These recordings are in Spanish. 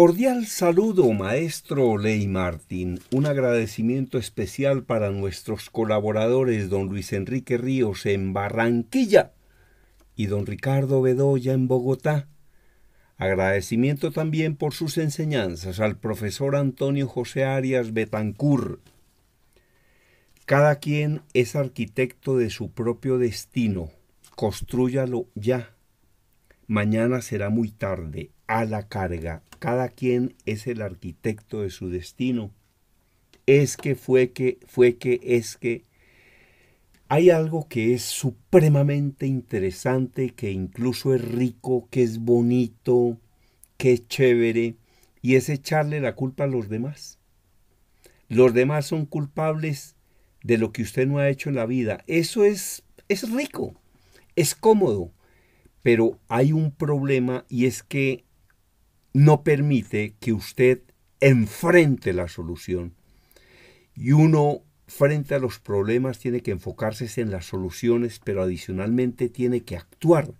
Cordial saludo, maestro Ley Martín. Un agradecimiento especial para nuestros colaboradores, don Luis Enrique Ríos en Barranquilla y don Ricardo Bedoya en Bogotá. Agradecimiento también por sus enseñanzas al profesor Antonio José Arias Betancur. Cada quien es arquitecto de su propio destino. Constrúyalo ya. Mañana será muy tarde a la carga. Cada quien es el arquitecto de su destino. Es que fue que, fue que, es que. Hay algo que es supremamente interesante, que incluso es rico, que es bonito, que es chévere, y es echarle la culpa a los demás. Los demás son culpables de lo que usted no ha hecho en la vida. Eso es, es rico, es cómodo, pero hay un problema y es que no permite que usted enfrente la solución. Y uno frente a los problemas tiene que enfocarse en las soluciones, pero adicionalmente tiene que actuar.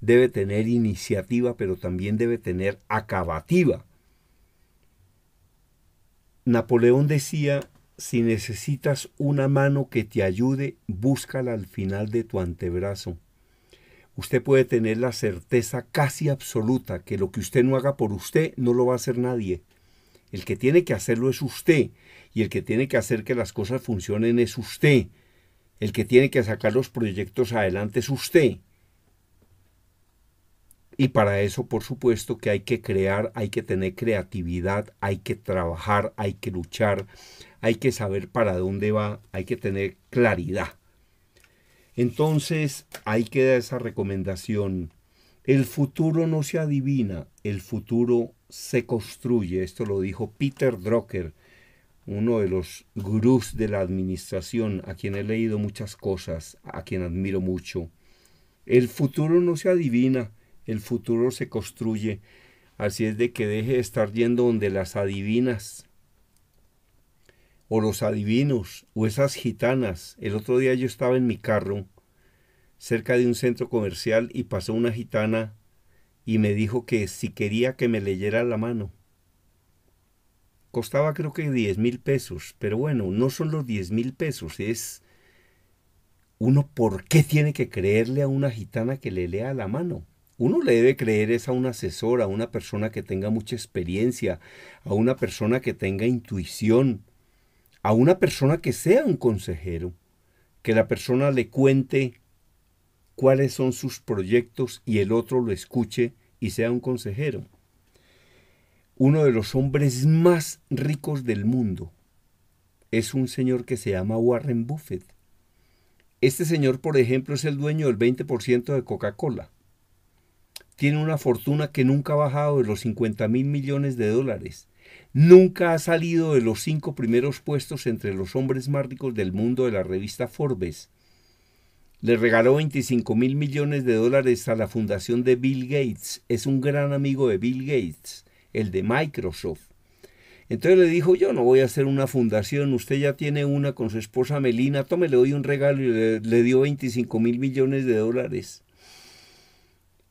Debe tener iniciativa, pero también debe tener acabativa. Napoleón decía, si necesitas una mano que te ayude, búscala al final de tu antebrazo usted puede tener la certeza casi absoluta que lo que usted no haga por usted no lo va a hacer nadie. El que tiene que hacerlo es usted y el que tiene que hacer que las cosas funcionen es usted. El que tiene que sacar los proyectos adelante es usted. Y para eso, por supuesto, que hay que crear, hay que tener creatividad, hay que trabajar, hay que luchar, hay que saber para dónde va, hay que tener claridad. Entonces, ahí queda esa recomendación. El futuro no se adivina, el futuro se construye. Esto lo dijo Peter Drucker, uno de los gurús de la administración, a quien he leído muchas cosas, a quien admiro mucho. El futuro no se adivina, el futuro se construye. Así es de que deje de estar yendo donde las adivinas, o los adivinos o esas gitanas. El otro día yo estaba en mi carro cerca de un centro comercial y pasó una gitana y me dijo que si quería que me leyera la mano. Costaba creo que 10 mil pesos, pero bueno, no son los 10 mil pesos, es uno por qué tiene que creerle a una gitana que le lea la mano. Uno le debe creer es a un asesor, a una persona que tenga mucha experiencia, a una persona que tenga intuición, a una persona que sea un consejero, que la persona le cuente cuáles son sus proyectos y el otro lo escuche y sea un consejero. Uno de los hombres más ricos del mundo es un señor que se llama Warren Buffett. Este señor, por ejemplo, es el dueño del 20% de Coca-Cola. Tiene una fortuna que nunca ha bajado de los 50 mil millones de dólares Nunca ha salido de los cinco primeros puestos entre los hombres más ricos del mundo de la revista Forbes. Le regaló 25 mil millones de dólares a la fundación de Bill Gates. Es un gran amigo de Bill Gates, el de Microsoft. Entonces le dijo, yo no voy a hacer una fundación, usted ya tiene una con su esposa Melina, tome, le doy un regalo y le, dio 25 mil millones de dólares.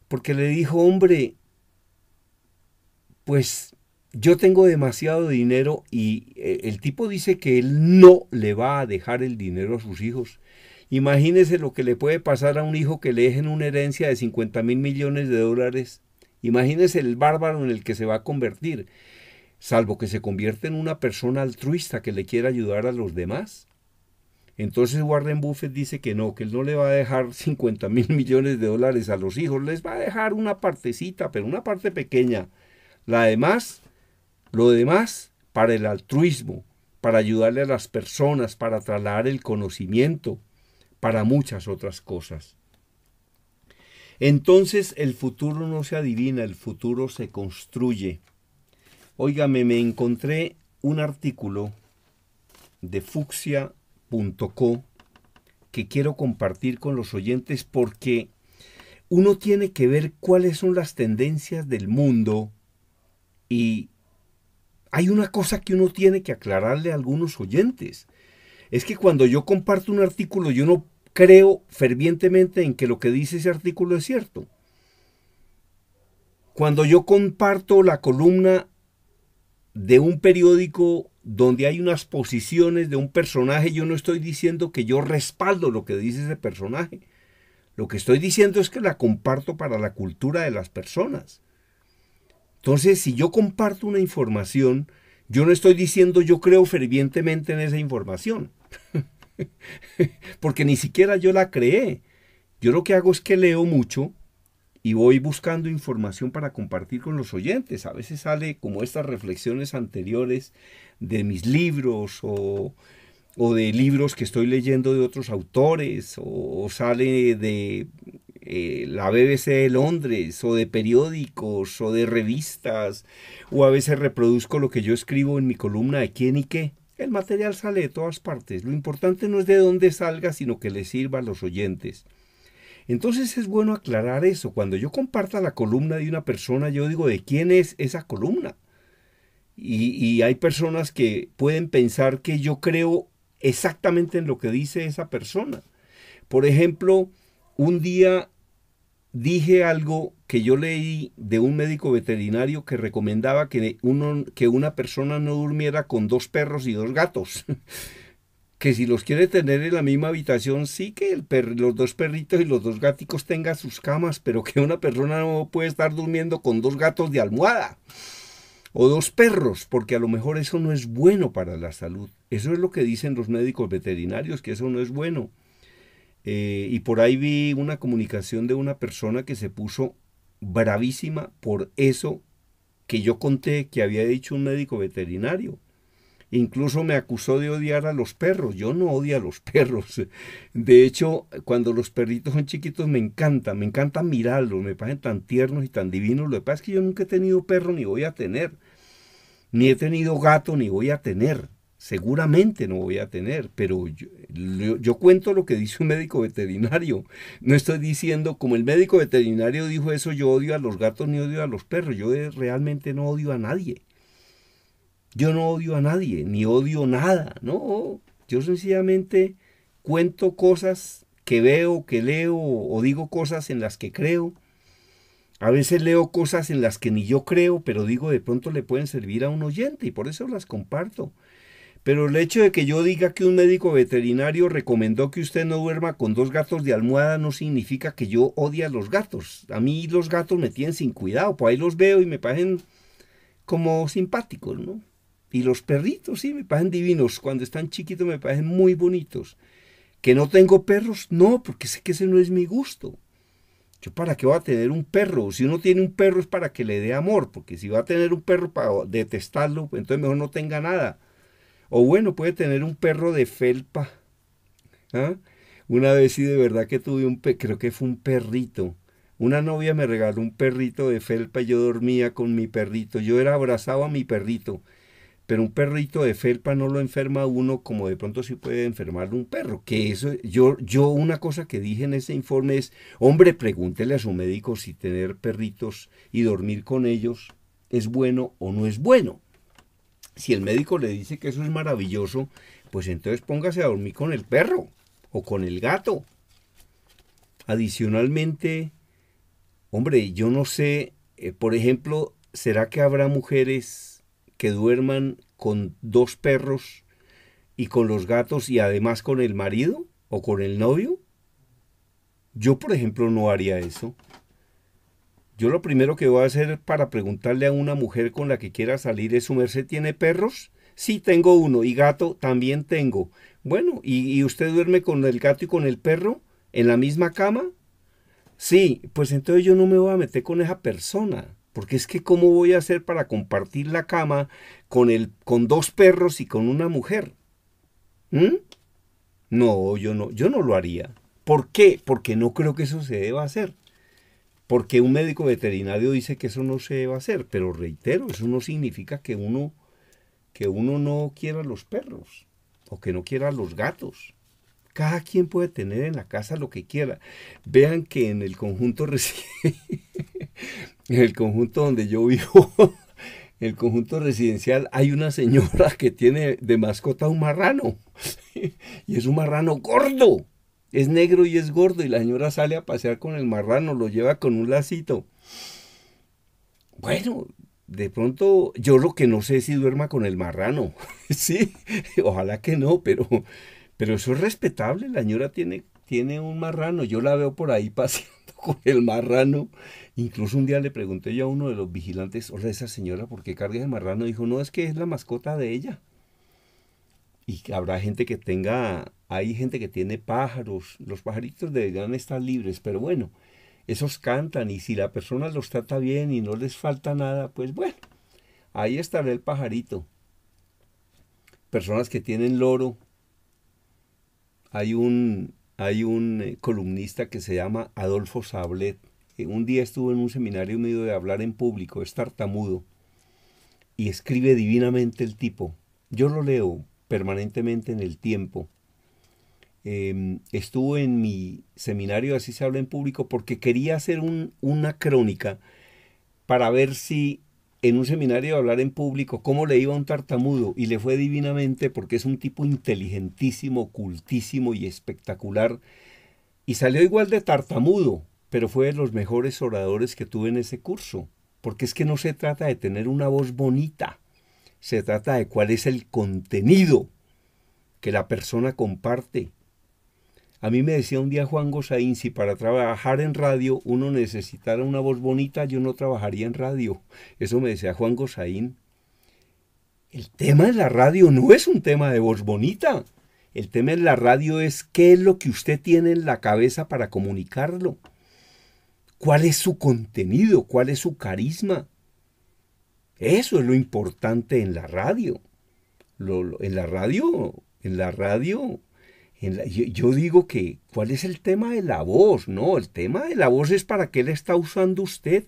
Porque le dijo, hombre, pues yo tengo demasiado dinero y eh, el tipo dice que él no le va a dejar el dinero a sus hijos. Imagínese lo que le puede pasar a un hijo que le dejen una herencia de 50 mil millones de dólares. Imagínese el bárbaro en el que se va a convertir, salvo que se convierta en una persona altruista que le quiera ayudar a los demás. Entonces Warren Buffett dice que no, que él no le va a dejar 50 mil millones de dólares a los hijos, les va a dejar una partecita, pero una parte pequeña. La demás lo demás para el altruismo, para ayudarle a las personas, para trasladar el conocimiento, para muchas otras cosas. Entonces el futuro no se adivina, el futuro se construye. Óigame, me encontré un artículo de fucsia.co que quiero compartir con los oyentes porque uno tiene que ver cuáles son las tendencias del mundo y hay una cosa que uno tiene que aclararle a algunos oyentes. Es que cuando yo comparto un artículo, yo no creo fervientemente en que lo que dice ese artículo es cierto. Cuando yo comparto la columna de un periódico donde hay unas posiciones de un personaje, yo no estoy diciendo que yo respaldo lo que dice ese personaje. Lo que estoy diciendo es que la comparto para la cultura de las personas. Entonces, si yo comparto una información, yo no estoy diciendo yo creo fervientemente en esa información, porque ni siquiera yo la creé. Yo lo que hago es que leo mucho y voy buscando información para compartir con los oyentes. A veces sale como estas reflexiones anteriores de mis libros o, de libros que estoy leyendo de otros autores o sale de eh, la BBC de Londres o de periódicos o de revistas o a veces reproduzco lo que yo escribo en mi columna de quién y qué. El material sale de todas partes. Lo importante no es de dónde salga, sino que le sirva a los oyentes. Entonces es bueno aclarar eso. Cuando yo comparto la columna de una persona, yo digo de quién es esa columna. y, hay personas que pueden pensar que yo creo exactamente en lo que dice esa persona. Por ejemplo, un día dije algo que yo leí de un médico veterinario que recomendaba que, uno, que una persona no durmiera con dos perros y dos gatos. que si los quiere tener en la misma habitación, sí que los dos perritos y los dos gáticos tengan sus camas, pero que una persona no puede estar durmiendo con dos gatos de almohada o dos perros, porque a lo mejor eso no es bueno para la salud. Eso es lo que dicen los médicos veterinarios, que eso no es bueno. Eh, y por ahí vi una comunicación de una persona que se puso bravísima por eso que yo conté que había dicho un médico veterinario. Incluso me acusó de odiar a los perros. Yo no odio a los perros. De hecho, cuando los perritos son chiquitos me encanta, me encanta mirarlos, me parecen tan tiernos y tan divinos. Lo que pasa es que yo nunca he tenido perro ni voy a tener. Ni he tenido gato ni voy a tener seguramente no voy a tener, pero yo, cuento lo que dice un médico veterinario. No estoy diciendo, como el médico veterinario dijo eso, yo odio a los gatos ni odio a los perros, yo realmente no odio a nadie. Yo no odio a nadie, ni odio nada, no. Yo sencillamente cuento cosas que veo, que leo, o digo cosas en las que creo. A veces leo cosas en las que ni yo creo, pero digo de pronto le pueden servir a un oyente y por eso las comparto. Pero el hecho de que yo diga que un médico veterinario recomendó que usted no duerma con dos gatos de almohada no significa que yo odie a los gatos. A mí los gatos me tienen sin cuidado, por pues ahí los veo y me parecen como simpáticos, ¿no? Y los perritos, sí, me parecen divinos. Cuando están chiquitos me parecen muy bonitos. ¿Que no tengo perros? No, porque sé que ese no es mi gusto. ¿Yo para qué voy a tener un perro? Si uno tiene un perro es para que le dé amor, porque si va a tener un perro para detestarlo, pues entonces mejor no tenga nada o bueno, puede tener un perro de felpa. ¿Ah? Una vez sí de verdad que tuve un, creo que fue un perrito. Una novia me regaló un perrito de felpa y yo dormía con mi perrito. Yo era abrazado a mi perrito. Pero un perrito de felpa no lo enferma uno como de pronto sí puede enfermar un perro. Que eso, yo, yo una cosa que dije en ese informe es, hombre, pregúntele a su médico si tener perritos y dormir con ellos es bueno o no es bueno. Si el médico le dice que eso es maravilloso, pues entonces póngase a dormir con el perro o con el gato. Adicionalmente, hombre, yo no sé, eh, por ejemplo, ¿será que habrá mujeres que duerman con dos perros y con los gatos y además con el marido o con el novio? Yo, por ejemplo, no haría eso. Yo lo primero que voy a hacer para preguntarle a una mujer con la que quiera salir es, ¿su merced tiene perros? Sí, tengo uno. ¿Y gato? También tengo. Bueno, ¿y, usted duerme con el gato y con el perro? ¿En la misma cama? Sí, pues entonces yo no me voy a meter con esa persona. Porque es que cómo voy a hacer para compartir la cama con, el, con dos perros y con una mujer. ¿Mm? No, yo no, yo no lo haría. ¿Por qué? Porque no creo que eso se deba hacer porque un médico veterinario dice que eso no se va a hacer, pero reitero, eso no significa que uno, que uno no quiera los perros o que no quiera los gatos. Cada quien puede tener en la casa lo que quiera. Vean que en el conjunto en el conjunto donde yo vivo, en el conjunto residencial hay una señora que tiene de mascota un marrano y es un marrano gordo es negro y es gordo y la señora sale a pasear con el marrano, lo lleva con un lacito. Bueno, de pronto yo lo que no sé es si duerma con el marrano, sí, ojalá que no, pero, pero eso es respetable, la señora tiene, tiene un marrano, yo la veo por ahí paseando con el marrano. Incluso un día le pregunté yo a uno de los vigilantes, hola, esa señora, ¿por qué carga el marrano? Dijo, no, es que es la mascota de ella. Y habrá gente que tenga hay gente que tiene pájaros, los pajaritos deberían estar libres, pero bueno, esos cantan y si la persona los trata bien y no les falta nada, pues bueno, ahí estará el pajarito. Personas que tienen loro, hay un, hay un eh, columnista que se llama Adolfo Sablet. Un día estuvo en un seminario medio de hablar en público, es tartamudo, y escribe divinamente el tipo. Yo lo leo permanentemente en el tiempo Em, estuvo en mi seminario, así se habla en público, porque quería hacer una crónica para ver si en un seminario hablar en público cómo le iba a un tartamudo y le fue divinamente porque es un tipo inteligentísimo, cultísimo y espectacular. Y salió igual de tartamudo, pero fue de los mejores oradores que tuve en ese curso, porque es que no se trata de tener una voz bonita, se trata de cuál es el contenido que la persona comparte a mí me decía un día Juan Gosaín, si para trabajar en radio uno necesitara una voz bonita, yo no trabajaría en radio. Eso me decía Juan Gosaín. El tema de la radio no es un tema de voz bonita. El tema de la radio es qué es lo que usted tiene en la cabeza para comunicarlo. ¿Cuál es su contenido? ¿Cuál es su carisma? Eso es lo importante en la radio. en la radio, en la radio yo, digo que, ¿cuál es el tema de la voz? No, el tema de la voz es para qué la está usando usted,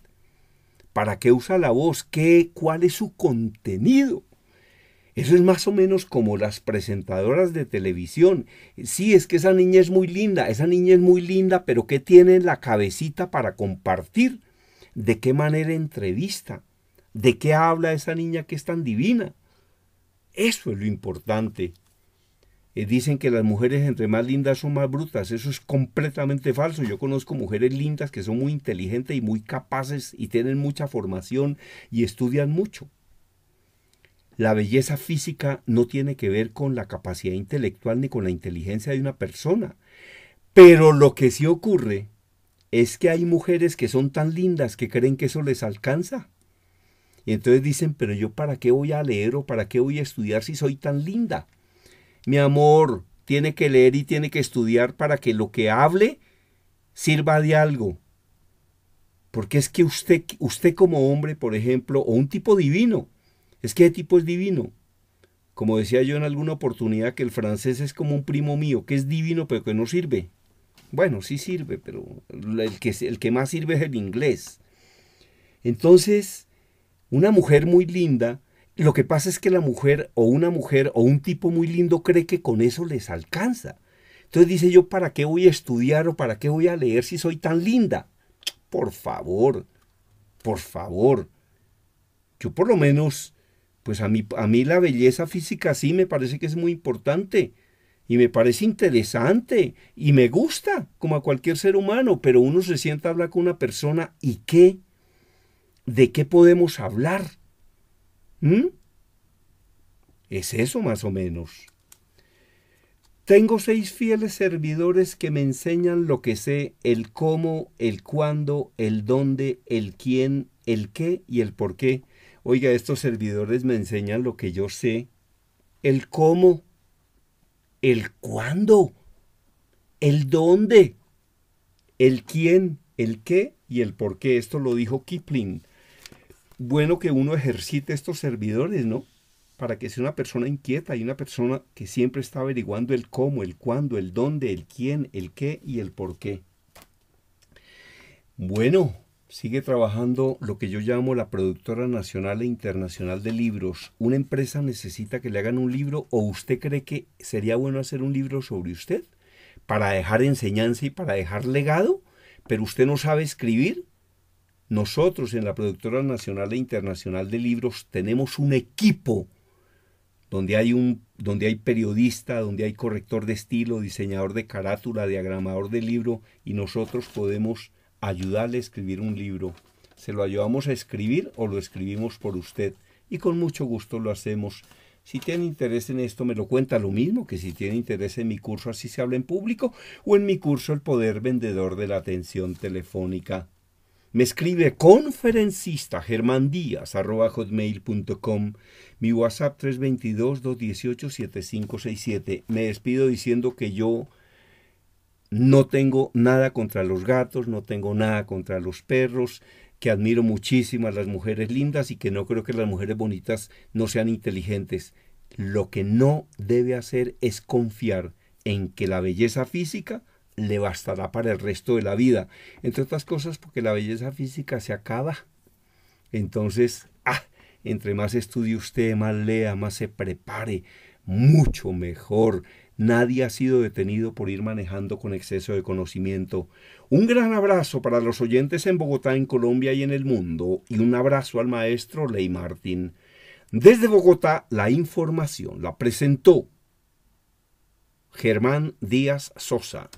para qué usa la voz, ¿Qué, cuál es su contenido. Eso es más o menos como las presentadoras de televisión. Sí, es que esa niña es muy linda, esa niña es muy linda, pero ¿qué tiene en la cabecita para compartir? ¿De qué manera entrevista? ¿De qué habla esa niña que es tan divina? Eso es lo importante eh, dicen que las mujeres entre más lindas son más brutas. Eso es completamente falso. Yo conozco mujeres lindas que son muy inteligentes y muy capaces y tienen mucha formación y estudian mucho. La belleza física no tiene que ver con la capacidad intelectual ni con la inteligencia de una persona. Pero lo que sí ocurre es que hay mujeres que son tan lindas que creen que eso les alcanza. Y entonces dicen, pero yo para qué voy a leer o para qué voy a estudiar si soy tan linda mi amor, tiene que leer y tiene que estudiar para que lo que hable sirva de algo. Porque es que usted, usted como hombre, por ejemplo, o un tipo divino, es que ese tipo es divino. Como decía yo en alguna oportunidad que el francés es como un primo mío, que es divino pero que no sirve. Bueno, sí sirve, pero el que, el que más sirve es el inglés. Entonces, una mujer muy linda lo que pasa es que la mujer o una mujer o un tipo muy lindo cree que con eso les alcanza. Entonces dice yo, ¿para qué voy a estudiar o para qué voy a leer si soy tan linda? Por favor, por favor. Yo por lo menos, pues a mí, a mí la belleza física sí me parece que es muy importante y me parece interesante y me gusta como a cualquier ser humano, pero uno se sienta a hablar con una persona y qué, de qué podemos hablar. ¿Mm? Es eso más o menos. Tengo seis fieles servidores que me enseñan lo que sé, el cómo, el cuándo, el dónde, el quién, el qué y el por qué. Oiga, estos servidores me enseñan lo que yo sé, el cómo, el cuándo, el dónde, el quién, el qué y el por qué. Esto lo dijo Kipling bueno que uno ejercite estos servidores, ¿no? Para que sea una persona inquieta y una persona que siempre está averiguando el cómo, el cuándo, el dónde, el quién, el qué y el por qué. Bueno, sigue trabajando lo que yo llamo la productora nacional e internacional de libros. ¿Una empresa necesita que le hagan un libro o usted cree que sería bueno hacer un libro sobre usted para dejar enseñanza y para dejar legado? Pero usted no sabe escribir, nosotros en la Productora Nacional e Internacional de Libros tenemos un equipo donde hay, donde hay periodista, donde hay corrector de estilo, diseñador de carátula, diagramador de libro, y nosotros podemos ayudarle a escribir un libro. ¿Se lo ayudamos a escribir o lo escribimos por usted? Y con mucho gusto lo hacemos. Si tiene interés en esto, me lo cuenta lo mismo que si tiene interés en mi curso Así se habla en público o en mi curso El poder vendedor de la atención telefónica. Me escribe conferencista Germán Díaz, hotmail.com, mi WhatsApp 322-218-7567. Me despido diciendo que yo no tengo nada contra los gatos, no tengo nada contra los perros, que admiro muchísimo a las mujeres lindas y que no creo que las mujeres bonitas no sean inteligentes. Lo que no debe hacer es confiar en que la belleza física le bastará para el resto de la vida. Entre otras cosas porque la belleza física se acaba. Entonces, ah, entre más estudie usted, más lea, más se prepare, mucho mejor. Nadie ha sido detenido por ir manejando con exceso de conocimiento. Un gran abrazo para los oyentes en Bogotá, en Colombia y en el mundo. Y un abrazo al maestro Ley Martín. Desde Bogotá, la información la presentó Germán Díaz Sosa.